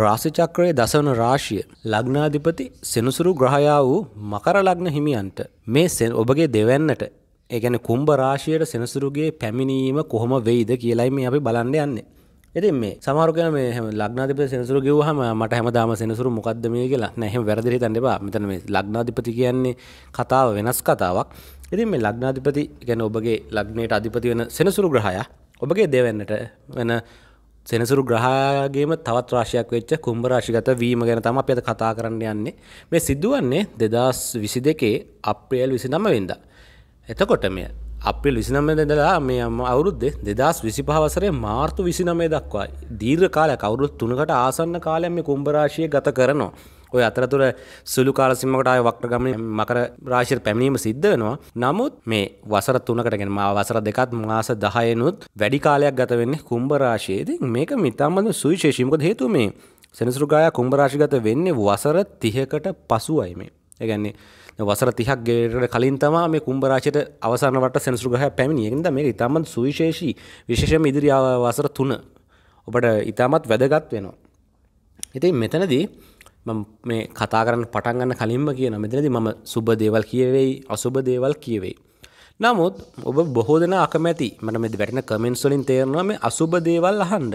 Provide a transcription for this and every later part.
රාසිචක්‍රයේ දසවන රාශිය ලග්නාධිපති සෙනසුරු ග්‍රහයා වූ මකර ලග්න හිමියන්ට මේ ඔබගේ දෙවැන්නට ඒගැන කුම්භ රාශියයට සෙනසුරුගේ පැමිණීම කොහොම වෙයිද කියලයි මේ අපි බලන්න යන්නේ. එතින් මේ සමාරුකන මේ හම ලක්නාධිප සෙනසුරු ගවහම මට හැමදාම සෙනසුරු මොකක්ද මේ කියලා නැහම වැරදිරි තන්නවා මෙතන මේ ලක්නාධිපති කියන්නේ කතාව වෙනස් කතාවක් ඉතින් මේ ලක්නාධිපති ගැන ඔබගේ ලග්නයට අධිපති වෙන සෙනසුරු ග්‍රහයා ඔබගේ දෙවන්නට වෙන සෙනසුරු ග්‍රහාගේම තවත් රාශියක් වෙච්ච කුම්භ රාශිගත වීම ගැන තමයි අපි අද කතා කරන්න යන්නේ. මේ සිදුවන්නේ 2022 අප්‍රේල් 29 වෙනිදා. එතකොට මේ අප්‍රේල් 29 වෙනිදා මේ අවුරුද්දේ 2025 වසරේ මාර්තු 29 දක්වා දීර්ඝ කාලයක් අවුරුදු 3කට ආසන්න කාලයක් මේ කුම්භ රාශිය ගත කරනවා. ඔය අතරතුර සුළු කාලසිමකට ආය වක්‍රගමන මකර රාශිර පැමිණීම සිද්ධ වෙනවා. නමුත් මේ වසර තුනකටගෙන මා වසර දෙකත් මාස 10 නුත් වැඩි කාලයක් ගත වෙන්නේ කුම්භ රාශියේ. ඉතින් මේක මිතම්ම සුවිශේෂී මොකද හේතුව මේ සෙනසුරුගාය කුම්භ රාශිගත වෙන්නේ වසර 30කට පසුයි මේ. ඒ කියන්නේ වසර 30ක් ගෙරට කලින් තමයි මේ කුම්භ රාශියට අවසාන වට සෙනසුරුගාය පැමිණියේ. ඒ නිසා මේක ඉතාමත් සුවිශේෂී විශේෂයෙන්ම ඉදිරි වසර 3 ඔබට ඉතාමත් වැදගත් වෙනවා. ඉතින් මෙතනදී මේ කතා කරන්න පටන් ගන්න කලින්ම කියන මෙතනද මම සුබ දේවල් කියවෙයි අසුබ දේවල් කියවෙයි. නමුත් ඔබ බොහෝ දෙන අකමැති මට මෙද වැටන කමෙන්ස්වලින් තේරනවා මේ අසුබ දේවල් අහන්ඩ.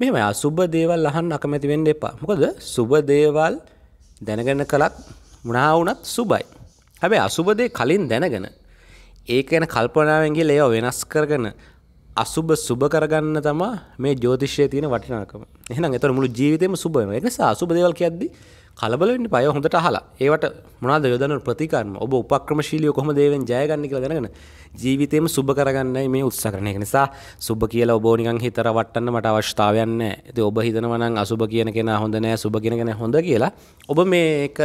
මෙම අසුබ දේවල් අහන් අකමැති වෙන්න එපා මොකද සුබ දේවල් දැනගන්න කළත් මුණාවනත් සුබයි. හැබැයි අසුබදේ කලින් දැනගෙන ඒක ගැන කල්පනාවන්ගේ ලේව වෙනස් කරගන අසුබ සුබ කරගන්න තමා මේ ජෝතිශ්‍යය තියෙන වටිනාකම එහෙනම් එතකොට මුළු ජීවිතේම සුබම ඒ නිසා අසුබ දේවල් කියද්දි කලබල වෙන්න එපා හොඳට අහලා ඒවට මොනවද යොදන්න ප්‍රතිකාරම ඔබ උපක්‍රමශීලීව කොහොමද ඒවෙන් ජය ගන්න කියලා දැනගෙන ජීවිතේම සුබ කරගන්නයි මේ උත්සාහ කරන එක නිසා සුබ කියලා ඔබ නිකන් හිතර වටන්න මට අවශ්‍යතාවයක් නැහැ ඉතින් ඔබ හිතනවා නම් අසුබ කියන කෙනා හොඳ නැහැ සුබ කියන කෙනා හොඳ කියලා ඔබ මේක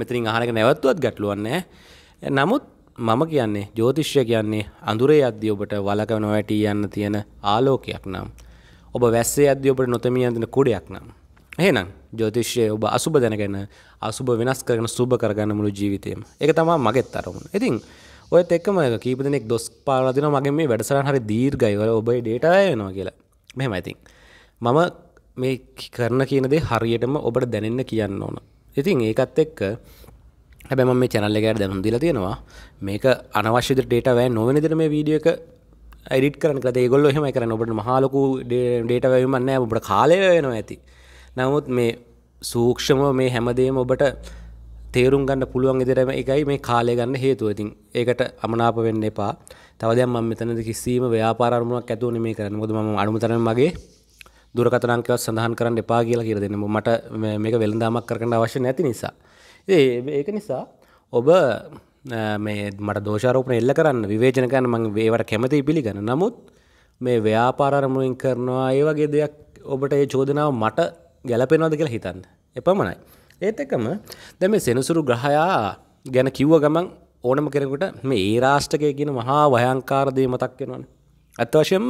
මෙතනින් අහන එක නැවතුවත් ගැටලුවක් නැහැ නමුත් මම කියන්නේ ජෝතිශ්‍ය කියන්නේ අඳුරේ අද්දී ඔබට වලක නොවැටී යන්න තියෙන ආලෝකයක් නම්. ඔබ වැස්සේ අද්දී ඔබට නොතමී යඳන කුඩයක් නම්. එහෙනම් ජෝතිශ්‍යය ඔබ අසුබ දැනගෙන අසුබ වෙනස් කරගෙන සුබ කරගන්න මුළු ජීවිතේම. ඒක තමයි මගෙත් අරමුණ. ඉතින් ඔයත් එක්කම කීප දෙනෙක් දොස් පාලා දෙනවා මගේ මේ වැඩසටහන හරි දීර්ඝයි. ඔය ඔබේ ඩේටා වෙනවා කියලා. මෙහෙමයි ඉතින්. මම මේ කරන කියන දේ හරියටම ඔබට දැනෙන්න කියන්න ඕන. ඉතින් ඒකත් එක්ක හැබැම මේ චැනල්ලකට දැනුම් දිල තියෙනවා මේක අනවශ්‍ය ඩේට වැෑ නොවනිදර මේ වීඩිය එක ඇඩිට කරන කද ගොල්ල හෙම කරන ඔබට මහලකු ඩේට වැවීමන්න ඔබට කාලය වෙනවා ඇති නමුත් මේ සූක්ෂම මේ හැමදේම ඔබට තේරුම් ගන්න පුළුවන් ඉදිරම එකයි මේ කාලය ගන්න හේතුව ඉතින් ඒකට අමනාප වෙන්න එපා තවදයක් මම මෙතනද කිසිීම ව්‍යාපාරමුණක් ඇතුවන මේ කරන මුද ම අනුතරන මගේ දුරකතනංකවත් සඳහන් කරන්න එපා කියලා කියර දෙන්නම මට මේක වෙළඳාමක් කරන්න අවශ්‍ය නැති නිසා ඒක නිසා ඔබ මේ මට දෝෂාරෝපන එල්ල කරන්න විවේචන කරන්න මං ඒවට කැමති පිළිගන්න නමුත් මේ ව්‍යාපාරමුවෙන් කරනවා ඒ වගේ දෙයක් ඔබට ඒ චෝදනාව මට ගැලපෙනවාද කියලා හිතන්න එපමණයි. ඒත් එකම දැ මේ සෙනසුරු ග්‍රහයා ගැන කිව්ව ගමන් ඕනම කෙනෙකුට මේ ඒ රාෂ්ටකය කියන මහා වයංකාරදය මතක් වෙනවන. ඇත්වශයෙන්ම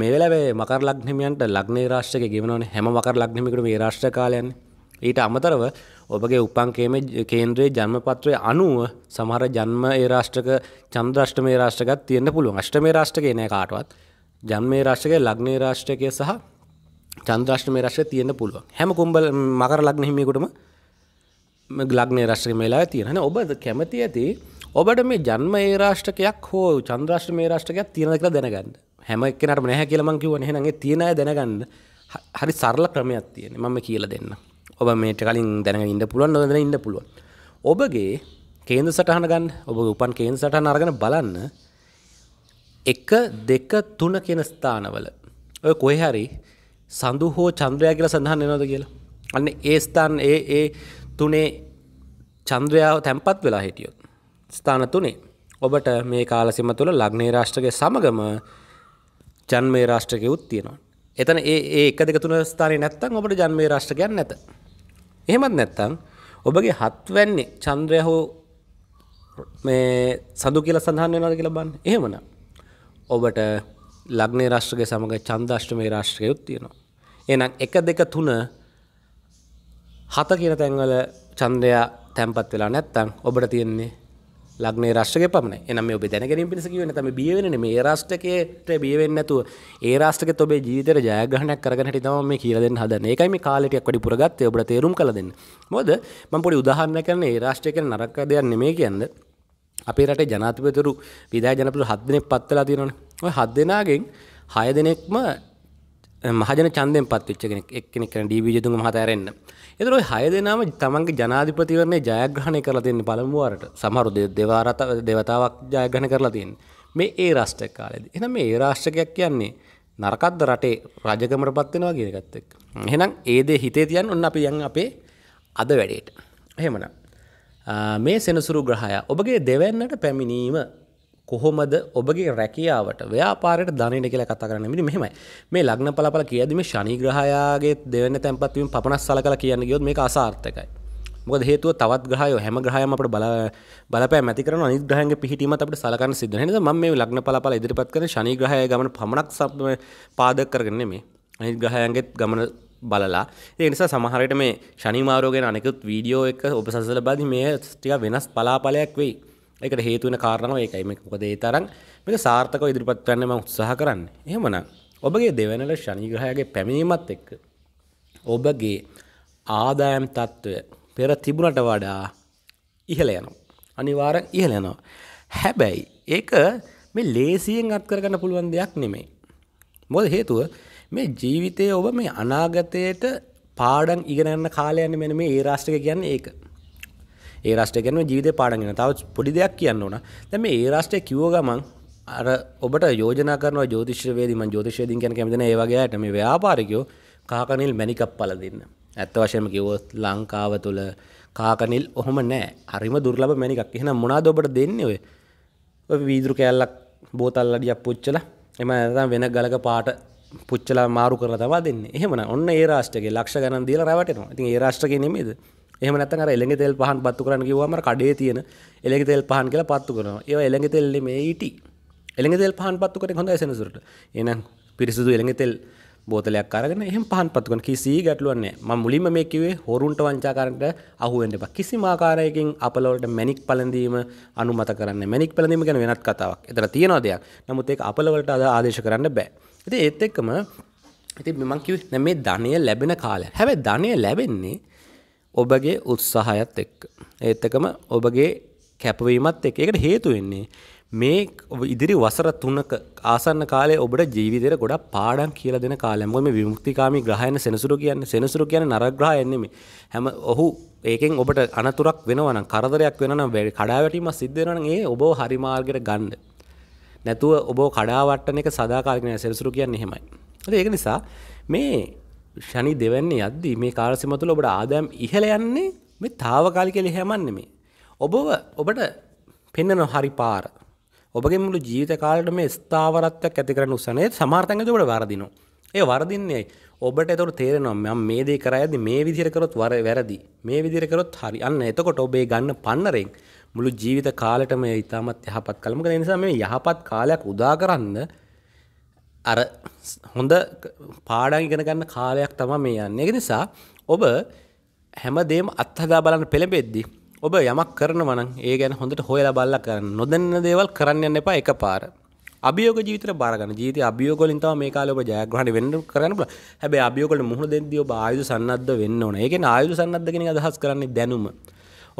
මේ වෙලාවේ මකර ලක්නමියන්ට ලක්නේ රාශ්ක ගෙවනවන හැම මකර ලක්නමිකට මේ රාශ්්‍රකාලයන්නේ ඊට අමතරව ඔබගේ උපන්කේම කේන්ද්‍රයේ ජන්මපත්‍රය අනුව සමහර ජන්ම ඒ රාෂ්ට්‍රක චන්ද්‍රෂ්ටමේ රාෂ්ට්‍රකත් තියෙන්න පුළුවන් අෂ්ටමේ රාෂ්ට්‍රකේ නෑ කාටවත් ජන්මේ රාෂ්ට්‍රකයේ ලග්නේ රාෂ්ට්‍රකය සහ චන්ද්‍රෂ්ටමේ රාෂ්ට්‍රය තියෙන්න පුළුවන් හැම කුම්බල මකර ලග්න හිමියෙකුටම ලග්නේ රාෂ්ට්‍රකේ මේලා තියෙන. ඔබ කැමති ඇති ඔබට මේ ජන්ම ඒ රාෂ්ට්‍රකයක් හෝ චන්ද්‍රෂ්ටමේ රාෂ්ට්‍රකයක් තියෙනද කියලා දැනගන්න. හැම එක්කෙනාටම නැහැ කියලා මං කිව්වනේ. එහෙනම් ඒ තියෙන අය දැනගන්න හරි සරල ක්‍රමයක් තියෙනවා. මම කියලා දෙන්නම්. ඔබ මේට කලින් දැන ඉන්න පුළුවන් නොදැන ඉන්න පුළුවන් ඔබගේ කේන්ද සටහන ගන්න ඔබ උපන් කේන් සටහන අරගෙන බලන්න එක දෙක තුන කියන ස්ථානවල ඔය කොහෙ හරි සඳු හෝ චන්ද්‍රයා කියලා සඳහන් වෙනවද කියලා අන්න ඒ ස්ථාන ඒ ඒ තුනේ චන්ද්‍රයාව තැන්පත් වෙලා හිටියොත් ස්ථාන තුනේ ඔබට මේ කාලසිම තුළ ලග්නේ රාෂ්ට්‍රකය සමගම ජන්මේ රාෂ්ට්‍රකය උත් තියෙනවා එතන ඒ ඒ එක දෙක තුන ස්ථානයේ නැත්තම් ඔබට ජන්මේ රාෂ්ට්‍රකයක් නැත එහෙමත් නැත්තං ඔබගේ හත්වැන්නේ චන්ද්‍රය හෝ මේ සඳු කියලා සඳහන් වෙනවාද කියලා බලන්න. එහෙමනම් ඔබට ලග්නේ රාශියේ සමග චන්දාෂ්ටමේ රාශියුත් තියෙනවා. එහෙනම් 1 2 3 7 කියන තැන්වල චන්ද්‍රයා තැම්පත් වෙලා නැත්තම් ඔබට තියෙන්නේ ලග්නේ රාෂ්ට්‍රකය පමණයි. එනම් මේ ඔබ දැනගැනීම පිණිස කියවෙන තමයි බිය වෙන්නේ මේ රාෂ්ට්‍රකයට බිය වෙන්නේ නැතුව ඒ රාෂ්ට්‍රකෙත් ඔබේ ජීවිතේට ජයග්‍රහණයක් කරගෙන හිටි තමයි මේ කියලා දෙන්න හදන්නේ. ඒකයි මේ කාලේ ටිකක් වැඩි පුරගත්තේ ඔබට තේරුම් කළ දෙන්න. මොකද මම පොඩි උදාහරණයක් කියන්නේ ඒ රාෂ්ට්‍රය කියන්නේ නරක දෙයක් නෙමෙයි කියන්නේ. අපේ රටේ ජනාධිපතිවරු විධායක ජනපතිවරු 7 දෙනෙක් පත් වෙලා තියෙනවනේ. ওই 7 දෙනාගෙන් 6 දෙනෙක්ම මහජන චන්දෙන් පත්වෙච්ච කෙනෙක් එක්කෙනෙක් කරන ඩීවී ජතුන් මහතැරෙන්න. ඒතර ඔය හය දෙනාම තමන්ගේ ජනාධිපතිවරණය ජයග්‍රහණය කරලා තියෙන්නේ පළමු වරට. සමහර දෙවාරත දෙවතාවක් ජයග්‍රහණ කරලා තියෙන්නේ. මේ ඒ රාෂ්ට්‍ර කාලේදී. එහෙනම් මේ ඒ රාෂ්ට්‍රකයක් කියන්නේ නරකද්ද රටේ රජකමට පත් වෙනවා කියන එකත් එක්ක. එහෙනම් ඒ දේ හිතේ තියන්න ඔන්න අපි යන් අපේ අද වැඩේට. එහෙමනම් මේ සෙනසුරු ග්‍රහයා ඔබගේ දෙවන්නට පැමිණීම කොහොමද ඔබගේ රැකියාවට ව්‍යාපාරයට ධනයට කියලා කතා කරන්න මිනි මෙහෙමයි මේ ලග්න පලාපල කියදීම ශනි ග්‍රහයාගේ දෙවන්න තැන්පත්වීම පපනස් සලකලා කියන්න ගියොත් මේක අසාර්ථකයි මොකද හේතුව තවත් ග්‍රහයෝ හැම ග්‍රහයම අපිට බල බලපෑම් ඇති කරන අනිත් ග්‍රහයන්ගේ පිහිටීමත් අපිට සලකන්න සිද්ධ වෙනවා මම මේ ලග්න පලාපල ඉදිරිපත් කරන ශනි ග්‍රහය ගමන පමණක් පාදක කරගෙන නෙමෙයි අනිත් ග්‍රහයන්ගේ ගමන බලලා ඒ නිසා සමහරට මේ ශනිමාරෝගෙන අනෙකුත් වීඩියෝ එක ඔබ සසල බදි මේ ටික වෙනස් පලාපලයක් වෙයි එකට හේතුවන කාරණාව ඒකයි මේක මොකද ඒ තරම් මේක සාර්ථකව ඉදිරිපත් කරන්න මම උත්සාහ කරන්නේ. එහෙමනම් ඔබගේ දෙවැනල ශනි ග්‍රහයාගේ පැමිණීමත් එක්ක ඔබගේ ආදායම් తত্ত্বය පෙර තිබුණට වඩා ඉහළ යනවා. අනිවාර්යෙන් ඉහළ යනවා. හැබැයි ඒක මේ ලේසියෙන් අත් කරගන්න පුළුවන් දෙයක් නෙමෙයි. මොකද හේතුව මේ ජීවිතයේ ඔබ මේ අනාගතයට පාඩම් ඉගෙන ගන්න කාලයන්නේ මෙන්න මේ ඒ රාශියක කියන්නේ ඒක. ඒ රස්ට ගැන ජීවිත පාඩගෙන තව පොඩි දෙයක් කියන්න ඕන දැම ඒ රස්ටේ කිවෝ ගමන් අර ඔබට යෝජන කරන ජෝතිශ්‍රවේදීම ජෝතිශයදීන් ගැන කැමතින ඒවගේයට මේ ව්‍යාපාරිකයෝ කාකනිල් මැනිකප් පල දෙන්න ඇත්ත වශයම කිවොත් ලංකාව තුළ කාකනිල් ඔහොම නෑ හරිම දුර්ලබ මැනිකක් එහෙන මොනාද ඔබට දෙන්නේ ඔය වීදුරු කෑල්ලක් බෝතල් අඩියක් පුච්චල එම ඇතම් වෙන ගලක පාට පුච්චලා මාරු කර තවා දෙන්න එහෙමන ඔන්න ඒ රාෂ්ටගේ ලක්ෂ ගණන් දීලා රැවටෙනවා ඉතින් ඒ රාෂ්ට්‍රගේ නෙමේද එහම නැත්තන් අර එළඟ තෙල් පහන් පත්තු කරන්න කිව්වම කඩේ තියෙන එළඟ තෙල් පහන් කියලා පත්තු කරනවා. ඒවා එළඟ තෙල් මේ ඊටි. එළඟ තෙල් පහන් පත්තු කරේ හොඳයි සෙනසුරට. එහෙනම් පිරිසුදු එළඟ තෙල් බෝතලයක් අරගෙන එහෙම පහන් පත්තු කරන කිසි ගැටලුවක් නැහැ. මම මුලින්ම මේ කිව්වේ හොරුන්ට වංචාකාරන්ට අහු වෙන්න එපා. කිසිම ආකාරයකින් අපල වලට මැනික් පළඳීම අනුමත කරන්නේ. මැනික් පළඳීම ගැන වෙනත් කතාවක්. ඒතර තියෙනවා දෙයක්. නමුත් ඒක අපල වලට ආදේශ කරන්න බෑ. ඉතින් ඒත් එක්කම ඉතින් මම කිව්වේ මේ ධනය ලැබෙන කාලය. හැබැයි ධනය ලැබෙන්නේ ඔබගේ උත්සාහයත් එක්ක. ඒත් එකම ඔබගේ කැපවීමත් එක් එකට හේතු වෙන්නේ. මේ ඉදිරි වසර තුනක ආසන්න කාලේ ඔබට ජීවිතේට ගොඩක් පාඩම් කියලා දෙන කාලයක්. මොකද මේ විමුක්තිකාමී ග්‍රහයන සෙනසුරු කියන්නේ සෙනසුරු කියන්නේ නරක ග්‍රහයන් නෙමෙයි. හැම ඔහු ඒකෙන් ඔබට අනතුරක් වෙනවා නම් කරදරයක් වෙනවා නම් කඩාවැටීමක් සිද්ධ වෙනවා නම් ඒ ඔබව හරි මාර්ගයට ගන්න. නැතුව ඔබව කඩාවට්ටන එක සදාකාලික නෑ සෙනසුරු කියන්නේ එහෙමයි. ඒක නිසා මේ ශනි දෙවන්නේ යද්දී මේ කාරසිමතුල ඔබට ආදෑම් ඉහළ යන්නේ මේ තාවකාලි කෙළි හැමන්න මේ. ඔබව ඔබට පෙන්නන හරි පාර. ඔබගේ මුළු ජීවිත කාලට මේ ස්ථාවරත්වයක් ඇති කරන උසනේ සමාර්ථකද ඔබට වරදිනවා. ඒ වරදින්නේ ඔබට එතකොට තේරෙනවා මම මේ දේ කරා යද්දි මේ විදිහට කරොත් වැරදි. මේ විදිහට කරොත් හරි. අන්න එතකොට ඔබේ ගන්න පන්නරෙන් මුළු ජීවිත කාලෙටම ඊටමත් යහපත් කළමක නිසා මේ යහපත් කාලයක් උදා කරන්න අර හොඳ පාඩන් ඉගෙන ගන්න කාලයක් තම මේ යන්න එක නිසා ඔබ හැමදේම අත්හදා බලන්න පෙළඹෙද්දි ඔබ යමක් කරනවන ඒ ගැන හොඳට හොයලා බල්ල කරන්න නොදන්න දේවල් කරන්න යන්න එපා එක පාර අභියෝග ජීවිතර බාරගන්න ජීවිත අභියෝගලින් තම මේ කාලේ ඔබ ජයග්‍රහණ වෙන්න කරන්න බලා හැබැයි අභියෝගවලට මුහුණ දෙද්දී ඔබ ආයුධ සන්නද්ධ වෙන්න ඕන. ඒ කියන්නේ ආයුධ සන්නද්ධ කියන අදහස් කරන්නේ දැනුම.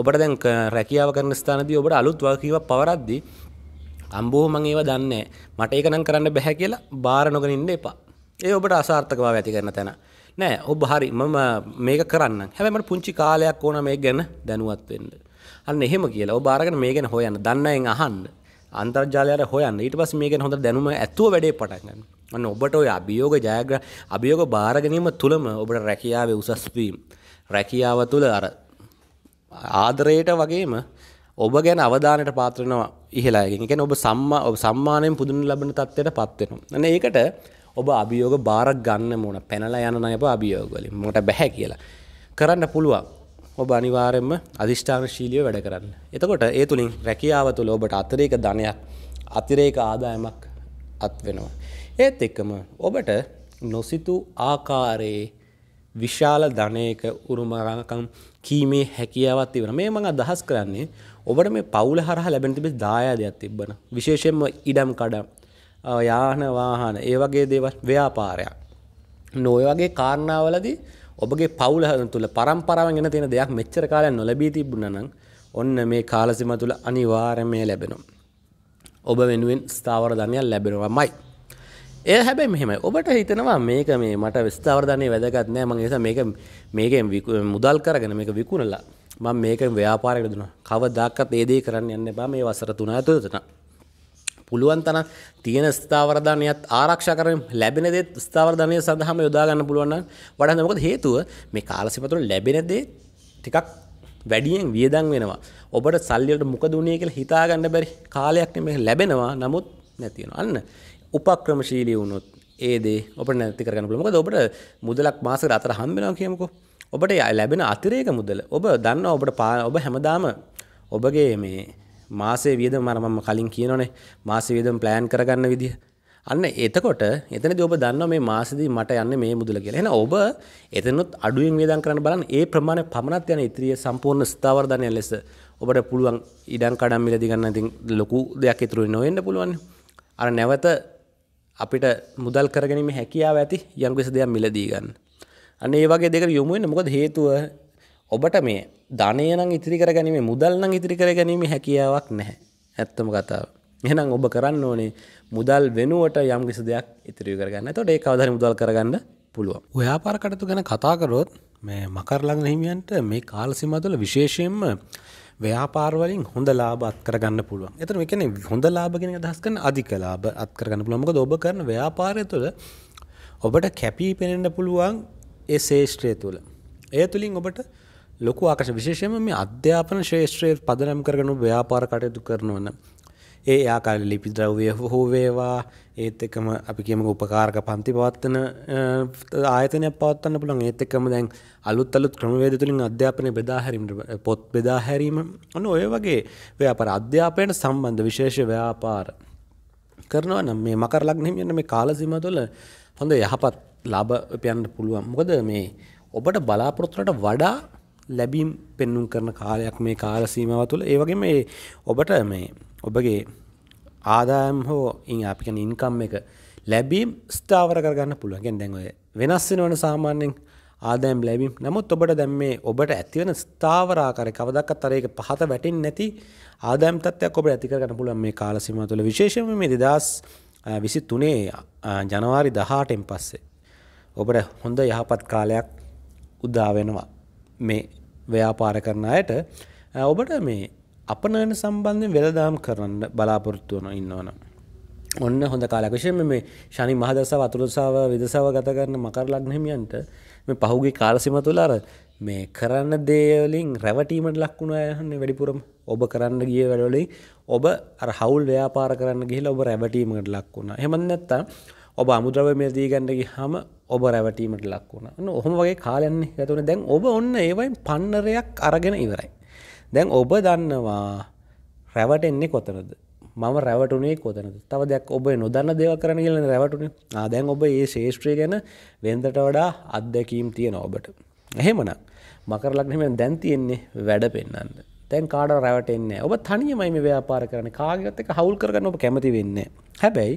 ඔබට දැන් රැකියාව කරන ස්ථානදී ඔබට අලුත් වගකීමක් පවරද්දී අම්බෝ මං ඒව දන්නේ මට ඒක නම් කරන්න බැහැ කියලා බාර නොගෙන ඉන්න එපා. ඒ ඔබට අසාර්ථකභාවය ඇති කරන තැන. නෑ ඔබ හරි මම මේක කරන්න. හැබැයි මට පුංචි කාලයක් ඕන මේක ගැන දැනුවත් වෙන්න. අන්න එහෙම කියලා ඔබ අරගෙන මේ ගැන හොයන්න. දන්නයෙන් අහන්න. අන්තර්ජාලයට හොයන්න. ඊට පස්සේ මේක ගැන හොඳට දැනුම ඇතුව වැඩේ පටන් ගන්න. අන්න ඔබට ඔය අභියෝග ජයග්‍රහ අභියෝග බාර ගැනීම තුලම ඔබට රැකියාවේ උසස් වීම රැකියාව තුල අර ආදරයට වගේම ඔබ ගැන අවධානයට පාත්‍රනවා ඉහලායකින් එකන ඔබ සම්මා ඔබ සම්මානයෙන් පුදුන් ලබන තත්වයට පත්වෙනවා න ඒකට ඔබ අභියෝග බාරක් ගන්න මුණ පැනලා යන යප අභියෝගලින් මොට බැහැ කියලා කරන්න පුළුවන් ඔබ අනිවාරෙන්ම අධිෂ්ඨාන ශීලිය වැඩ කරන්න එතකොට ඒ තුළින් රැකියාව තුළ ඔබට අතරේක ධනයක් අතිරේක ආදායමක් අත්වෙනවා ඒත් එක්කම ඔබට නොසිතු ආකාරයේ විශාල ධනයක උරුමකම් කීමේ හැකියාවත් තිබෙන මේ මං අදහස් කරන්නේ ඔබට මේ පවුල හරහා ලැබෙන තිබෙන දායාදයක් තිබ්බන විශේෂයෙන්ම ඉඩම් කඩම් යාන වාහන ඒ වගේ දේවල් ව්‍යාපාරයක් නොය වගේ කාරණාවලදී ඔබගේ පවුල තුළ පරම්පරාවෙන් එන තියෙන දෙයක් මෙච්චර කාලයක් නොලැබී තිබුණා නම් ඔන්න මේ කාලසීම තුළ අනිවාර්යයෙන්ම ලැබෙනවා ඔබ වෙනුවෙන් ස්ථාවර ධනයක් ලැබෙනවාමයි ඒ හැබැයි මෙහෙම ඔබට හිතනවා මේක මේ මට විස්ථාවරධනය වැදගත් නෑ මගේ නිසා මේක මේකෙන් මුදල් කරගෙන මේක විකුණලා මම මේක ව්‍යාපාරයට දුන කවදක්කත් ඒදේ කරන්න යන්න බා මේ වසර තුනා තුරතන පුළුවන් තන තියෙන ස්ථාවරධානයත් ආරක්ෂ කරම ලැබෙන දේ ස්ථාවරධනය සඳහම යොදාගන්න පුළුවන් වඩන්න මොකද හේතුව මේ කාලසිපතුර ලැබෙන දේ ටිකක් වැඩියෙන් වියදන් වෙනවා ඔබට සල්ලියට මොකදුණේ කියලා හිතාගන්න බැරි කාලයක් මේ ලැබෙනවා නමුත් නැතිවෙන අන්න උපක්‍රමශීලී වුණොත් ඒ දේ ඔබට නැති කරගන්න පුළුවන්. මොකද ඔබට මුදලක් මාසෙකට අතර හම්බ වෙනවා කියමුකෝ. ඔබට ලැබෙන අතිරේක මුදල ඔබ දන්නවා ඔබට ඔබ හැමදාම ඔබගේ මේ මාසේ වියදම අර මම කලින් කියනෝනේ මාසේ වියදම ප්ලෑන් කරගන්න විදිහ. අන්න එතකොට එතනදී ඔබ දන්නවා මේ මාසෙදී මට යන්නේ මේ මුදල කියලා. එහෙනම් ඔබ එතනොත් අඩුවෙන් වේදම් කරන්න බලන්න. ඒ ප්‍රමාණය පමණක් යන ඉතිරිය සම්පූර්ණ ස්ථාවරධනය ලෙස ඔබට පුළුවන් ඉඩම් කඩම් මිලදී ගන්න ඉතින් ලොකු දෙයක් ඉතුරු නොවෙන්න පුළුවන්. අර නැවත අපිට මුදල් කරගැනීම හැකියාව ඇති යම්කිසි දෙයක් මිලදී ගන්න. අන්න ඒ වගේ දෙකට යොමු වෙන්න මොකද හේතුව ඔබට මේ ධනය නම් ඉතිරි කරගැනීමේ මුදල් නම් ඉතිරි කරගැනීමේ හැකියාවක් නැහැ. ඇත්තම කතාව. එහෙනම් ඔබ කරන්න ඕනේ මුදල් වෙනුවට යම්කිසි දෙයක් ඉතිරි කරගන්න. එතකොට ඒ කවදාරි මුදල් කරගන්න පුළුවන්. ව්‍යාපාර කටයුතු ගැන කතා කරොත් මේ මකර් ලග්න හිමියන්ට මේ කාල සීමාව තුළ විශේෂයෙන්ම ව්‍යාපාරවලින් හොඳ ලාභ අත් කරගන්න පුළුවන්. එතන මේ කියන්නේ හොඳ ලාභ කියන එක අදහස් කරන අධික ලාභ අත් කරගන්න පුළුවන්. මොකද ඔබ කරන ව්‍යාපාරය තුළ ඔබට කැපී පෙනෙන්න පුළුවන් ඒ ශේෂ්ත්‍රය තුළ. ඒ තුළින් ඔබට ලොකු ආකර්ෂණ විශේෂයෙන්ම මේ අධ්‍යාපන ශේෂ්ත්‍රයේ පදනම් කරගෙන ව්‍යාපාර කටයුතු කරනවා නම් ඒ ආකාර ලිපි ද්‍රව්‍ය හෝ වේවා ඒත් එකම අපි කියම උපකාරක පන්ති පවත්වන ආයතනයක් පවත්වන්න පුළන් ඒත් එකම දැන් අලුත් අලුත් ක්‍රමවේද තුළින් අධ්‍යාපනය බෙදාහැරීමට පොත් බෙදාහැරීම ඔන්න ඔය වගේ ව්‍යාපර අධ්‍යාපනයට සම්බන්ධ විශේෂ ව්‍යාපාර කරනවා නම් මේ මකර ලග්නෙම යන්න මේ කාලසිම තුළ හොඳ යහපත් ලාභ උපයන්න පුළුවන් මොකද මේ ඔබට බලාපොරොත්තුලට වඩා ලැබීම් පෙන්නුම් කරන කාලයක් මේ කාල සීමාව තුළ ඒවගේ මේ ඔබට මේ ඔබගේ ආදායම් හෝ ඉන් අපිකන ඉන්කම් එක ලැබීම් ස්ථාවර කරගන්න පුළුවන්ගෙන් දැන්වය වෙනස්සෙන වන සාමාන්‍යෙන් ආදෑම් ලැබීම් නමුත් ඔබට දැම් මේ ඔබට ඇතිවන ස්ථාවරාකර කවදක් අතරයක පහත වැටින් නැති ආදෑම් තත්යක් ඔබ ඇතිකරගන්න පුළුවන් මේ කාලසිම තුළ විශේෂම මේ දෙදස් විසි තුනේ ජනවාරි දහටෙන් පස්සේ. ඔබට හොඳ යහපත් කාලයක් උදාවෙනවා මේ ව්‍යාපාර කරන අයට ඔබට මේ අපනයන සම්බන්ධය වෙළදාම් කරන්න බලාපොරොත්තු වන ඉන්නවන. ඔන්න හොඳ කාලක් විශයෙන් මේ ශනි මහදසාව අතුරසාව විදසාව ගත කරන මකර ලග්නහිමියන්ට මේ පහුගේ කාලසිම තුළ අර මේ කරන්න දේවලින් රැවටීමට ලක්වුණ අයහන්නේ වැඩිපුරම් ඔබ කරන්න ගිය වැඩලින් ඔබ අර හවුල් ව්‍යාපාර කරන්න ගිහිලා ඔබ රැවටීමකට ලක්වුණා හෙමන් නැත්තා ඔබ අමුද්‍රවමය දීගන්නගේ හම ඔබ රැවටීමට ලක් වුණ ඔහොම වගේ කාලයන්නේ ගතුන දැන් ඔබ ඔන්න ඒවයින් පන්නරයක් අරගෙන ඉවරයි. දැන් ඔබ දන්නවා රැවටෙන්නේ කොතනද මම රැවටුනේ කොතනද තව දෙයක් ඔබ නොදන්න දෙව කරන කියල රැවටුනේ ආදැන් ඔබ ඒ ශේෂත්‍රය ගැන වෙන්දට වඩා අත්දැකීම් තියෙන ඔබට. එහෙමන මකරලක්නම දැන් තියෙන්නේ වැඩ පෙන්න්න. තැන් කාඩ රැවටෙන්නේ ඔබ තනියමයි මේ ව්‍යාපාර කරන කාගත්තක හවුල් කරගන්න ඔබ කැමති වෙන්නේ. හැබැයි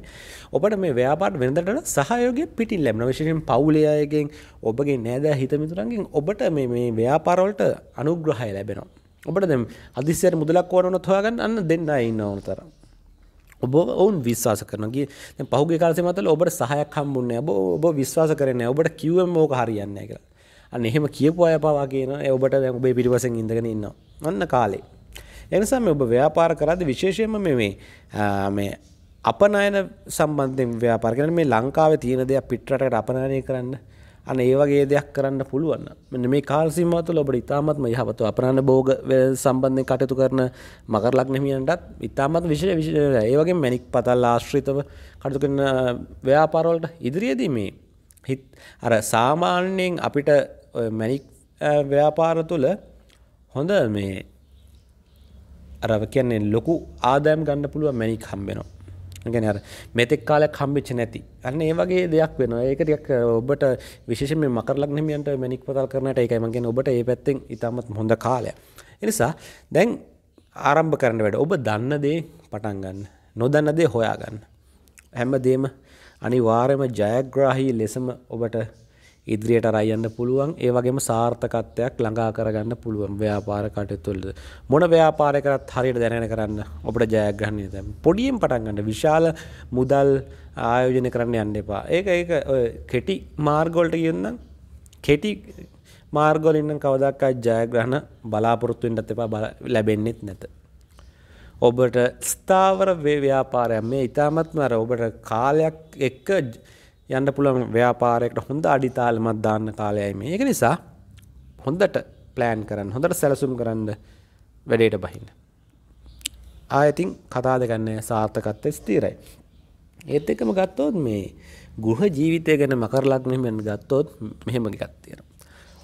ඔබට මේ ව්‍යාපාට වෙනදට සහයෝගය පිටින් ලැබන විශෂෙන් පවුලේ අයගෙන් ඔබගේ නෑදෑ හිතමිතුරන්ගෙන් ඔබට මේ ව්‍යාපාරවලට අනුග්‍රහය ලැබෙනවා. ඔබට දෙම් අදිසියට මුදලක් ඕනොත් හොයාගන්න අන්න දෙන්න ඉන්න ඕන තර. ඔබ ඔවුන් විශ්වාස කරනගේ පහුගේ කාලසි මතල ඔබට සහයක් හම්බුන්න ඔබ ඔබ විශ්වාස කරන ඔබට කිවම් ෝක හරියන්න එක. අන්න එහෙම කියපු අය පවා කියන ඔබට දැ ඔබේ පිරිවසෙන් ඉඳගෙන ඉන්නවා. අන්න කාලේ. එනිසා මේ ඔබ ව්‍යාපාර කරද විශේෂයම මේ අපනයන සම්බන්ධයෙන් ව්‍යාපාරගෙන මේ ලංකාව තියෙන දෙයක් පිටරටකට අපනයනය කරන්න අන ඒවගේ දෙයක් කරන්න පුළුවන් මෙන්න මේ කාල්සිමතු ලොබට ඉතාමත්ම යහපතු අපනන්න බෝග සම්බන්ධය කටයුතු කරන මකර ලක්නමියන්ටත් ඉතාමත් විශෂ විශ ඒවගේ මැනික් පතල් ආශ්‍රිතව කටු කරන ව්‍යාපාරවලට ඉදිරියේදී මේ හිත් අර සාමාන්‍යයෙන් අපිට මැනික් ව්‍යාපාර තුළ හොඳ මේ අරව කියන්නේ ලොකු ආදායම් ගන්න පුළුව මැනික් හම්බෙනවා ගැන අර මෙතෙක් කාලයක් හම්බෙච්ච නැති. අන්න ඒ වගේ දෙයක් වෙනවා. ඒක ටිකක් ඔබට විශේෂයෙන් මේ මකර ලග්න හිමියන්ට මැණික් පතල් කරනට ඒකයි මම කියන්නේ ඔබට ඒ පැත්තෙන් ඉතාමත් හොඳ කාලයක්. ඒ නිසා දැන් ආරම්භ කරන්න වැඩ. ඔබ දන්න දේ පටන් ගන්න. නොදන්න දේ හොයා ගන්න. හැමදේම අනිවාර්යයෙන්ම ජයග්‍රාහී ලෙසම ඔබට ඉදිරියට රයන්න පුළුවන් ඒ වගේම සාර්ථකත්වයක් ළඟා කරගන්න පුළුවන් ව්‍යාපාර කටයුතුවලද මොන ව්‍යාපාරය කරත් හරියට දැනගෙන කරන්න අපිට ජයග්‍රහණය දැන් පොඩියෙන් පටන් ගන්න විශාල මුදල් ආයෝජනය කරන්න යන්න එපා ඒක ඒක කෙටි මාර්ගවලට කියන්නම් කෙටි මාර්ගවලින් කවදාවත් ජයග්‍රහණ බලාපොරොත්තු වෙන්නත් එපා ලැබෙන්නෙත් නැත ඔබට ස්ථාවර ව්‍යාපාරයක් මේ ඉතාමත්ම අර ඔබට කාලයක් එක්ක යන්න පුළුවන් ව්‍යාපාරයකට හොඳ අඩිතාලමත් දාන්න කාලයයි මේ. ඒක නිසා හොඳට ප්ලෑන් කරන්න හොඳට සැලසුම් කරන්න වැඩේට බහින්න. ආයතින් කතා දෙකන්නේ සාර්ථකත්වය ස්ථීරයි. ඒත් එකම ගත්තොත් මේ ගෘහ ජීවිතය ගැන මකරලක්නේ මෙන් ගත්තොත් මෙහෙම ගත්තේන.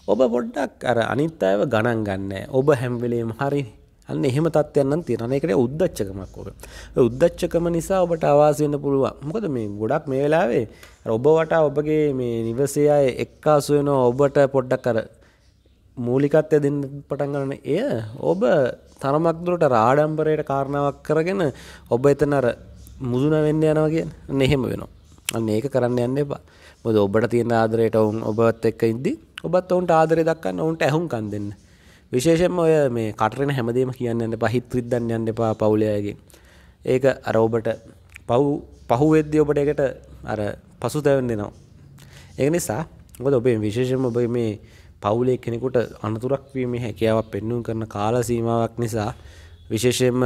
ඔබ පොඩ්ඩක් අර අනිත් අයව ගණන් ගන්න. ඔබ හැම්වෙලේම හරි අන්න එහෙම තත්ත්වයන් නම් තියෙනවා. ඒකට උද්දච්චකමක් ඕක. ඔය උද්දච්චකම නිසා ඔබට ආවාස වෙන්න පුළුවන්. මොකද මේ ගොඩක් මේ වෙලාවේ අර ඔබ වටා ඔබගේ මේ නිවසේ අය එක්කාසු වෙනවා ඔබට පොඩ්ඩක් අර මූලිකත්වය දෙන්න පටන් ගන්න එය ඔබ තරමක් දුරට ආඩම්බරයට කාරණාවක් කරගෙන ඔබ එතන අර මුදුන වෙන්න යනවා කියන්නේ. එහෙම වෙනවා. අන්න ඒක කරන්න යන්න එපා. මොකද ඔබට තියෙන ආදරයට ඔවුන් ඔබත් එක්ක ඉඳි ඔබත් ඔවුන්ට ආදරය දක්වන්න ඔවුන්ට ඇහුම්කන් දෙන්න. විශේෂෙන් ඔය මේ කටරෙන හැමදේම කියන්න පහිත් විද්දන්න යන්න එපා පවුලයාගේ ඒක අරෝබට පව් පහු වෙද්දි ඔබට එකට අර පසු තැවන් දෙනවා ඒ නිසා ගොද ඔබේ විශේෂම ඔබ මේ පවුලේ කෙනෙකුට අනතුරක්වීම හැකියාවක් පෙන්නුම් කරන කාල සීමාවක් නිසා විශේෂයෙන්ම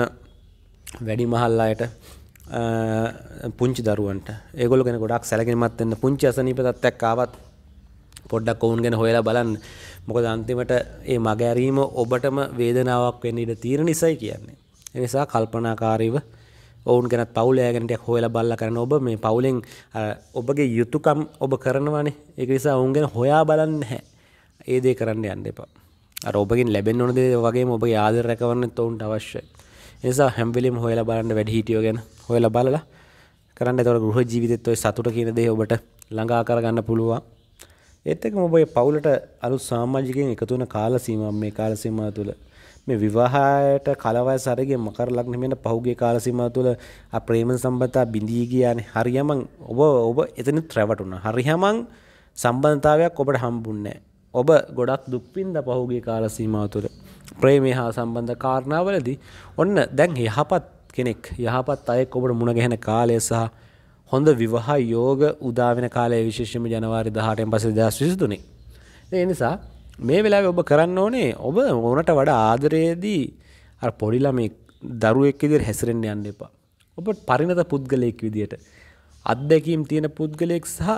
වැඩි මහල්ලායට පුංචි දරුවන්ට ඒගොල කෙන ගොඩක් සැලගෙනමත් එන්න පුංචි අසනීප තත්ත්යක් ආවත් පොඩ්ඩක් ඔවුන් ගැන හොයලා බලන්න මොකද අන්තිමට ඒ මගැරීම ඔබටම වේදනාවක් වෙන්න ඉඩ තීර නිසයි කියන්නේ. එනිසා කල්පනාකාරීව ඔවුන් ගැන පවුලෑගෙනටයක් හොයලා බල්ල කරන ඔබ මේ පවුලෙන් ඔබගේ යුතුකම් ඔබ කරනවානේ ඒක නිසා ඔවුන් ගැන හොයා බලන්න හැ ඒ දේ කරන්න යන්න එපා. අර ඔබගින් ලැබෙන් ඕන දේ වගේ ඔබගේ ආදර රැකවන්න ඔවුන්ට අවශ්‍යයි. නිසා හැම්බිලිම් හොයලා බලන්න වැඩ හිටියෝ ගැන හොයලා බලලා කරන්න තොර ගෘහ ජීවිතත් ඔය සතුට කියන දේ ඔබට ළඟා කරගන්න පුළුවන් ඒත් එක්කම ඔබ ඒ පවුලට අලුත් සමාජිකයෙන් එකතු වෙන කාල සීමාව මේ කාල සීමාව තුළ මේ විවාහයට කලවයස අරගෙන මකර ලග්න වෙන පහුගිය කාල සීමාව තුළ ආ ප්‍රේම සම්බන්ධතා බිඳී ගියානේ හරියම ඔබ ඔබ එතන රැවටුණා හරියම සම්බන්ධතාවයක් ඔබට හම්බුන්නේ ඔබ ගොඩක් දුක් විඳ පහුගිය කාල සීමාව තුළ ප්‍රේමය හා සම්බන්ධ කාරණාවලදී ඔන්න දැන් යහපත් කෙනෙක් යහපත් අයෙක් ඔබට මුණ ගැහෙන කාලය සහ හොඳ විවාහ යෝග උදාවෙන කාලය විශේෂම ජනවාරි දහටෙන් පස දස් විසිතුනේ. ඒ නිසා මේ වෙලා ඔබ කරන්න ඕනේ ඔබ මොනට වඩා ආදරයේදී පොඩිලම දරුවෙක් ඉදිර හැසිරෙන් යන්න එපා. ඔබ පරිණත පුද්ගලයෙක් විදියට. අත්දැකීම් තියෙන පුද්ගලයෙක් සහ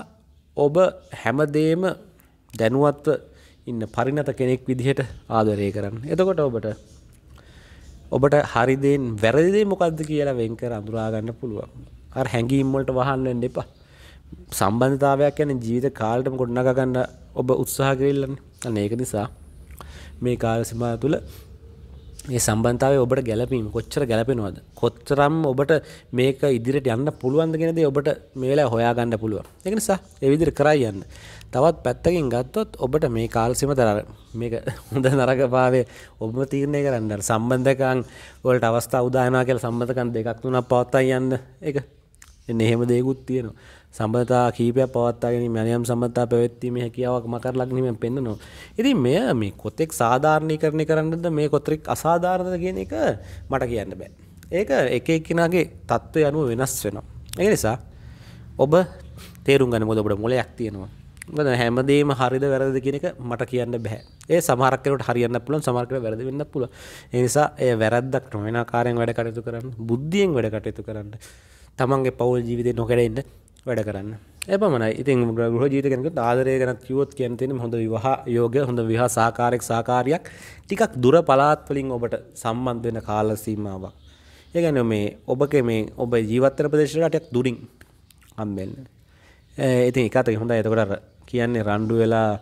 ඔබ හැමදේම දැනුවත්ව ඉන්න පරිණත කෙනෙක් විදිහට ආදරය කරන්න. එතකොට ඔබට ඔබට හරිදෙන් වැරදිදේ මොකක්ද කියලා වෙන්කර අඳුරාගන්න පුළුවන්. අර හැඟීම් වලට වහන්න වෙන්න එපා. සම්බන්ධතාවයක් කියන්නේ ජීවිත කාලෙටම ගොඩනගා ගන්න ඔබ උත්සාහ කරILLන්නේ. අන්න ඒක නිසා මේ කාල සීමාව තුළ මේ සම්බන්ධතාවය ඔබට ගැළපීම කොච්චර ගැළපෙනවද? කොතරම් ඔබට මේක ඉදිරියට යන්න පුළුවන්ද කියන දේ ඔබට මේ වෙලාවේ හොයා ගන්න පුළුවන්. ඒක නිසා ඒ විදිහට කරා යන්න. තවත් පැත්තකින් ගත්තොත් ඔබට මේ කාල සීමතර මේක හොඳ නරක භාවය ඔබම තීරණය කරන්න. සම්බන්ධකම් වලට අවස්ථා උදා වෙනවා කියලා සම්බන්ධකම් දෙකක් තුනක් පවත්වා යන්න. ඒක එන්න එහෙම දෙයකුත් තියෙනවා. සම්බන්ධතා කීපයක් පවත්වා ගැනීම යනියම් සම්බන්ධතා පැවැත්වීමේ හැකියාවක් මකරලක් නෙමෙයි පෙන්නනවා. ඉතින් මෙය මේ කොතෙක් සාධාරණීකරණය කරන්නද මේ කොතෙක් අසාධාරණද කියන එක මට කියන්න බෑ. ඒක එක එක්කිනාගේ තත්ත්වය අනුව වෙනස් වෙනවා. ඒ නිසා ඔබ තේරුම් ගන්න මොකද ඔබට මොලයක් තියෙනවා. මොකද හැමදේම හරිද වැරදිද කියන එක මට කියන්න බෑ. ඒ සමහරක් කෙනෙකුට හරියන්න පුළුවන් සමහර කෙනෙකුට වැරදි වෙන්න පුළුවන්. ඒ නිසා ඒ වැරද්දක් නොවන ආකාරයෙන් වැඩ කටයුතු කරන්න, බුද්ධියෙන් වැඩ කටයුතු කරන්න. තමන්ගේ පවල් ජීවිතය නොකරෙන්ට වැඩ කරන්න එපමන ඉති ග්‍රහ ජීතකනක ආදරය ගැන කිවොත් කියන්තෙන හොඳ විවාහ යෝග හොඳ විහා සාකාරයක් සාකාරයක් ටිකක් දුර පලාත්වලින් ඔබට සම්බන්ධ වෙන කාලසීමාවක්. ඒගැන මේ ඔබක මේ ඔබ ජීවත්තර ප්‍රදේශයටටයක් දුරින් අම්බෙන්න. ඉතින් එකතක හොඳ එතකොට කියන්නේ රණ්ඩු වෙලා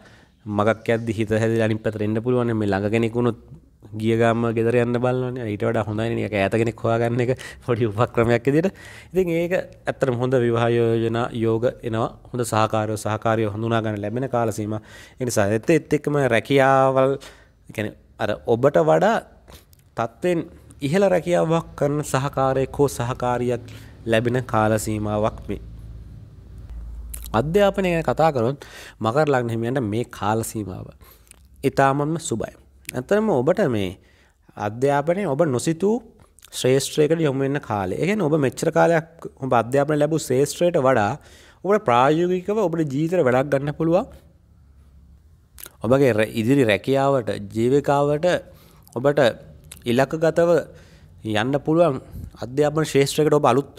මගක් ඇද හිත හැද අනි පැතරෙන්න්න පුළුවන් මේ ළඟ කෙනෙකුණුත් ගියගම ගෙදර යන්න බලන්න ඊට වඩ හොඳයි එක ඇතගෙන හවාගන්න එක පොඩි උපක්‍රමයක් දිට ඉතින් ඒක ඇත්තරම හොඳ විවායෝජන යෝග එනවා හොඳ සහකාරය සහකාරය හඳුනාගන්න ලැබෙන කාලසීම එනිසා එත එත් එක්කම රැකියාවල් අර ඔබට වඩා තත්ත්වෙන් ඉහළ රැකියාවක් කරන සහකාරයෙක් හෝ සහකාරියක් ලැබෙන කාලසීමාවක් මේ. අධ්‍යාපනය ගැන කතා කරොත් මකර ලග්නහිමියන්ට මේ කාලසීමාව. ඉතාමන්ම සුබයි. ඇතරම ඔබට මේ අධ්‍යාපනය ඔබ නොසිතූ ශ්‍රේෂ්ත්‍රයකට යොමුවෙන්න කාලේ එකෙන් ඔබ මෙච්චර කාලයක් ඔබ අධ්‍යාපන ලැබූ ශේෂත්‍රයට වඩා ඔබට ප්‍රායෝගිකව ඔබට ජීතර වැඩක් ගන්න පුළුවන් ඔබගේ ඉදිරි රැකියාවට ජීවිකාවට ඔබට ඉලක්ක ගතව යන්න පුළුවන් අධ්‍යාපන ශේෂත්‍රකට ඔබ අලුත්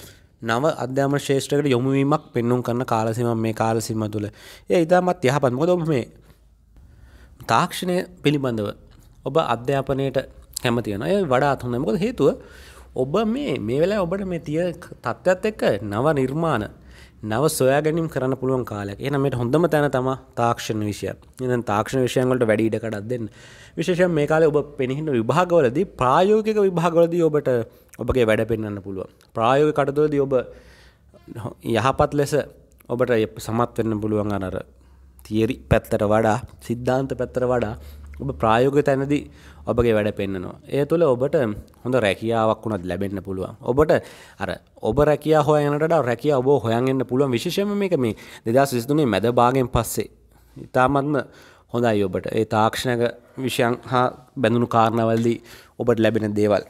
නව අධ්‍යාපන ශේෂත්‍රකට යොමුවීමක් පෙන්නුම් කරන කාලසීම මේ කාලසීම තුළ ඒ ඉතාමත් යහපත් මොකද ඔබ මේ තාක්ෂණය පිළිබඳව ඔබ අධ්‍යාපනයට කැමතියන අය වඩා අතුන්න මොකද හේතුව ඔබ මේ මේ වෙලා ඔබට මේ තිය තත්ත්වත් එක්ක නව නිර්මාණ නව සොයාගැනීම් කරන්න පුළුවන් කාලයක් එනමට හොඳම තැන තම තාක්ෂණ විෂය එන තාක්ෂණ විෂයන්වලට වැඩි ඉඩකඩක් දෙන්න විශේෂයෙන් මේ කාලේ ඔබ පෙනහින්න විභාගවලදී ප්‍රායෝගික විභාගවලදී ඔබට ඔබගේ වැඩ පෙන්වන්න පුළුවන් ප්‍රායෝගික කටයුතුවලදී ඔබ යහපත් ලෙස ඔබට සමත් වෙන්න පුළුවන් අර තියරි පැත්තට වඩා සිද්ධාන්ත පැත්තට වඩා ඔබ ප්‍රායෝග තැනදි ඔබගේ වැඩ පෙන්න්නනවා. ඒ තුළ ඔබට හොඳ රැකියාවක් වුණත් ලැබෙන්න්න පුළුවන්. ඔබට අර ඔබ රැකයා හොයනට රැකිය ඔබ හොයන්න්න පුළුවන් විශෂම මේක මේ දෙදස් විස්තුනේ මැද භාගෙන් පස්සේ. ඉතාමත්ම හොඳයි ඔබට ඒ තාක්ෂණක විෂයන් හා බැඳුණු කාරණවල්දී ඔබට ලැබෙන දේවල්.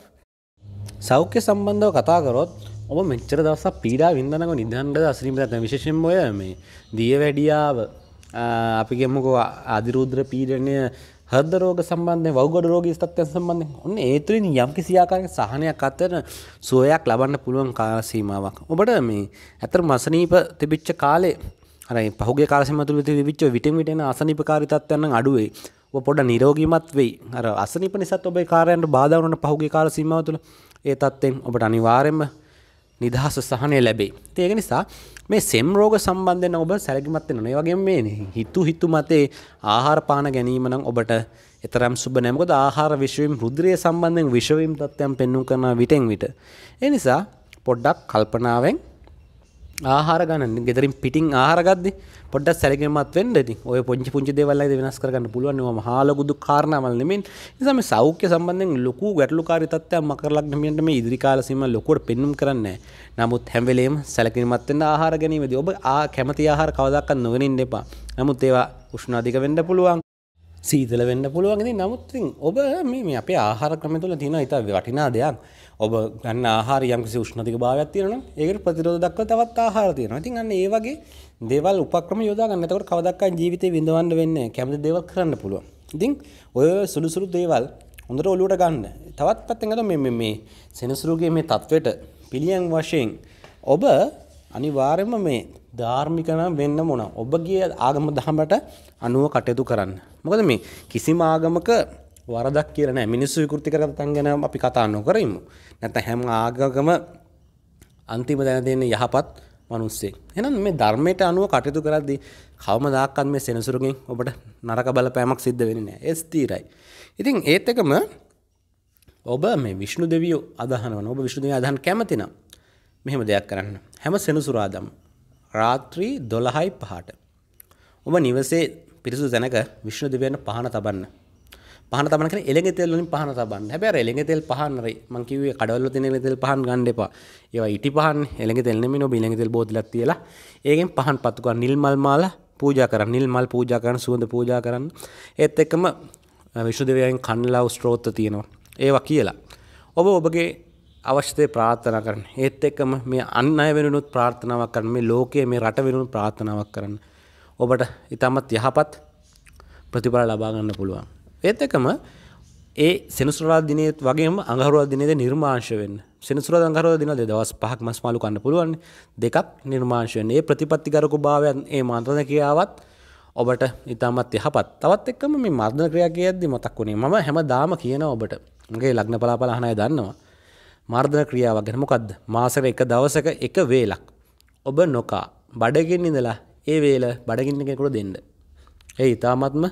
සෞඛ්‍ය සම්බන්ධව කතාකරොත් ඔබ මෙච්චර දවස පීඩා විදනක නිදන්ඩ අසරීමත විශෂෙන් ඔය මේ දිය වැඩියාව අපිගෙමකෝ අධිරුද්‍ර පීඩනය හද රෝග සම්බන්ධය වෞගඩ රෝගී තත්ත්වයන් සම්බන්ධයෙන් ඔන්න ඒ තුළින් යම් කිසි ආකාරයක සහනයක් අතර සුවයක් ලබන්න පුළුවන් කාල සීමාවක්. ඔබට මේ ඇත්තට මසනීප තිබිච්ච කාලේ අර පහුගිය කාල සීමාව තුළ තිබිච්ච විටින් විට එන අසනීපකාරී තත්ත්වයන් නම් අඩුවේ. ඔබ පොඩ නිරෝගීමත් වෙයි. අර අසනීප නිසාත් ඔබේ කාර්යයන්ට බාධා වන පහුගිය කාල සීමාව තුළ ඒ තත්ත්වෙන් ඔබට අනිවාර්යයෙන්ම නිදහස සහනය ලැබේ. ඒක නිසා මේ සෙම් රෝග සම්බන්ධයෙන් ඔබ සැලකිමත් වෙන්න ඕනේ. ඒ වගේම මේ හිතු හිතු මතේ ආහාර පාන ගැනීම නම් ඔබට එතරම් සුබ නෑ. මොකද ආහාර විශ්වීම් රුධිරය සම්බන්ධයෙන් විශ්වීම් තත්ත්වයන් පෙන්වු කරන විටෙන් විට. ඒ නිසා පොඩ්ඩක් කල්පනාවෙන් ආහාර ගන්න ගෙදරින් පිටින් ආහරගද පොඩ සැරගෙමත් වෙන්නති ඔය පොංචි පුංචි දෙවල්ලද වෙනස් කරන්න පුළුවන් ම හාලගුදු කාරණාවලනෙමින් නිසම සෞඛ්‍ය සම්බන්ධෙන් ලොකු ගැටලු කාරිතත්ය මකරලක්නමියන්ට මේ ඉදිරිකාලසීම ලොකොට පෙන්නුම් කරන්න නමුත් හැමවලේම් සැලකිනමත්වෙන්න ආහාර ගැනීමද ඔබ ආ කැමති ආහාර කවදක්ක නොවෙනින් එපා නමුත් ඒවා උෂ්නාධික වෙන්න පුළුවන් සීතල වෙන්න පුළුවන්ගෙන නමුත්තින් ඔබ මේ අපේ ආහාර ක්‍රම තුළ තියෙන ඉතා වටිනා දෙයක් ඔබ ගන්න ආහාර යම්කිසි උෂ්ණතික භාවයක් තියෙනවා ඒකට ප්‍රතිරෝධ දක්වලා තවත් ආහාර තියෙනවා. ඉතින් අන්න ඒ වගේ දේවල් උපක්‍රම යොදා ගන්න. එතකොට කවදාවත් ජීවිතේ විඳවන්න වෙන්නේ කැමති දේවල් කරන්න පුළුවන්. ඉතින් ඔය සුළු සුළු දේවල් හොඳට ඔලුවට ගන්න. තවත් පැත්තෙන් අද මේ මේ සෙනසුරුගේ මේ தത്വෙට පිළියම් වශයෙන් ඔබ අනිවාර්යයෙන්ම මේ ධාර්මික නම් වෙන්න ඕන. ඔබගේ ආගම දහමට අනුව කටයුතු කරන්න. මොකද මේ කිසිම ආගමක වරදක් කියලනෑ මිනිස්සු විකෘති කරගත තන්ගෙන අපි කතා නොකරමු නැත හැම ආගගම අන්තිම දැන දෙන්න යහපත් මනුස්සේ එනම් මේ ධර්මයට අනුව කටයුතු කරද්දි කවම දාක්කන් මේ සෙනසුරුගෙන් ඔබට නරක බලපෑමක් සිද්ධ වෙන්නේ නැහැ ඒස් තීරයි ඉතින් ඒත් එකම ඔබ මේ විෂ්ණු දෙවියෝ අදහනවා ඔබ විෂ්ණු දෙවියෝ අදහන්න කැමති නම් මෙහෙම දෙයක් කරන්න හැම සෙනසුරාදම රාත්‍රී 12යි 5ට ඔබ නිවසේ පිරිසුදු තැනක විෂ්ණු දෙවියන් පහන තබන්න පහන තමන එළෙ තෙල්ලින් පහන තබන්න හැබැ එළෙ තෙල් පහනර මංකිවේ කඩවල්ල තින තෙල් පහන් ගණ්ඩපා ඒව ඉටි පහන් එළෙ තෙල්නෙම නො බිලෙ තෙල් බෝධලක් තියලා ඒගෙන් පහන් පත්තුක නිල් මල් මාල පූජා කරන්න නිල් මල් පූජා කරන සුවඳ පූජා කරන්න ඒත් එක්කම විශ්ුදවයන් කන්නලාව ස්ත්‍රෝත්ත තියෙනවා ඒවා කියලා ඔබ ඔබගේ අවශ්‍යතය ප්‍රාර්ථන කරන ඒත් එක්කම මේ අන්න අය වෙනුත් ප්‍රාර්ථනාවක් කරන මේ ලෝකයේ මේ රට වෙනුත් ප්‍රාර්ථනාවක් කරන්න ඔබට ඉතාමත් යහපත් ප්‍රතිඵල ලබාගන්න පුළුවන් ඒත් එකම ඒ සෙනසුරා දිනයත් වගේම අඟහරුවා දිනේද නිර්මාංශ වෙන්න සෙනසුරා අඟහරුවා දිනද දවස් පහක් මස් මාළු කන්න පුළුවන් දෙකක් නිර්මාංශ වෙන්න ඒ ප්‍රතිපත්තිගරුක භාවයන් ඒ මන්ත්‍රණ ක්‍රියාවත් ඔබට ඉතාමත් යහපත් තවත් එක්කම මේ මර්ධන ක්‍රියා කියද්දි මතක් වුණේ මම හැමදාම කියනවා ඔබට මගේ ලග්න පලාපල අහනය දන්නවා මර්ධන ක්‍රියාවක් ගැන මොකද්ද මාසෙක එක දවසක එක වේලක් ඔබ නොකා බඩගින්න ඉඳලා ඒ වේල බඩගින්න කෙනෙකුට දෙන්න ඒ ඉතාමත්ම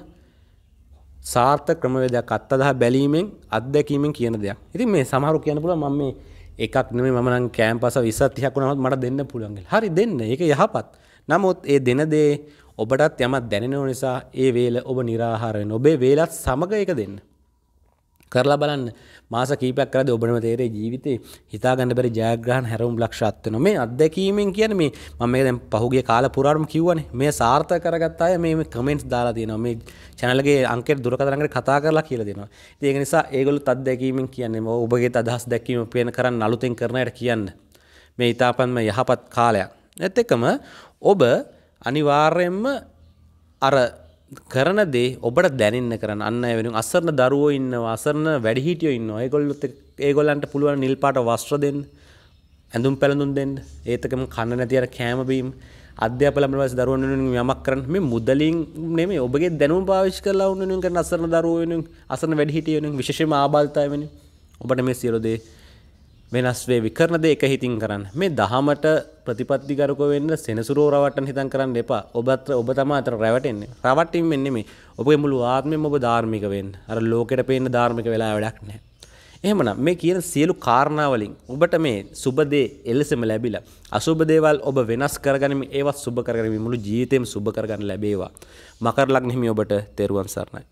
සාර්ථ ක්‍රමවේදයක් අත්තදා බැලීමෙන් අත්දැකීමෙන් කියන දෙයක්. ඉතින් මේ සමහරු කියන්න පුළුවන් මම මේ එකක් නෙමෙයි මම නම් කෑම්පස 20 30ක් වුණාම මට දෙන්න පුළුවන් කියලා. හරි දෙන්න. ඒක යහපත්. නමුත් ඒ දෙන දේ ඔබටත් යමක් දැනෙනව නිසා ඒ වේල ඔබ निराහාර වෙන. ඔබේ වේලත් සමග ඒක දෙන්න. කරලා බලන්න මාස කීපයක් කරද ඔබනම තේරේ ජීවිතේ හිතාගන්න බැරි ජයග්‍රහන් හැරවුම් ලක්ෂත්වන මේ අත්දැකීමෙන් කියන මේ මම මේ දැන් පහුගේ කාල පුරාම කිව්වනේ මේ සාර්ථක කරගත්ත අය මේ කමෙන්ට්ස් දාලා තියෙනවා මේ channel එකේ අංකයට දුරකථනකට කතා කරලා කියලා දෙනවා ඉතින් ඒක නිසා ඒගොල්ලොත් අත්දැකීමෙන් කියන්නේ ඔබගේ අදහස් දැක්වීම පේන කරන්න අලුතෙන් කරන අයට කියන්න මේ ඊතාපන්ම යහපත් කාලයක් එත් එකම ඔබ අනිවාර්යයෙන්ම අර කරන දේ ඔබට දැනන්න කරන්න අන්න වෙන අසරන දරුවෝ ඉන්න අසරන වැඩිහිටියෝ ඉන්න ඒගොල්ලොත් ඒගොල්ලන්ට පුළුවන් නිල්පාට වස්ත්‍ර දෙන්න ඇඳුම් පැළඳුම් දෙන්න ඒතකම කන්න නැතිර කෑමබීම් අධ්‍යාපලමවස් දරුවන් යමක් කරන මේ මුදලින් නෙමේ ඔබගේ දැනුම් භාවිශ කරලා උන්නුන් කරන අසරන දරුවෝ වෙනුන් අසරන වැඩිහිටියෝ වෙනුන් විශේෂම ආබාධිතය වෙනුන් ඔබට මේ සියලු දේ වෙනස් වේවි කරන දේ එක හිතින් කරන්න. මේ දහමට ප්‍රතිපත්තිගරුක වෙන්න සෙනසුරෝ රවට්ටන හිතන් කරන්න එපා. ඔබත් ඔබ තමයි අතර රැවටෙන්නේ. රවට්ටින්ෙන් නෙමෙයි. ඔබගේ මුළු ආත්මෙම ඔබ ධාර්මික වෙන්න. අර ලෝකෙට පේන ධාර්මික වෙලා වැඩක් නැහැ. එහෙමනම් මේ කියන සියලු කාරණා වලින් ඔබට මේ සුබ දේ එලෙසම ලැබිලා අසුබ දේවල් ඔබ වෙනස් කරගනිමින් ඒවත් සුබ කරගනිමින් මුළු ජීවිතේම සුබ කරගන්න ලැබේවා. මකර ලග්න හිමි ඔබට තෙරුවන් සරණයි.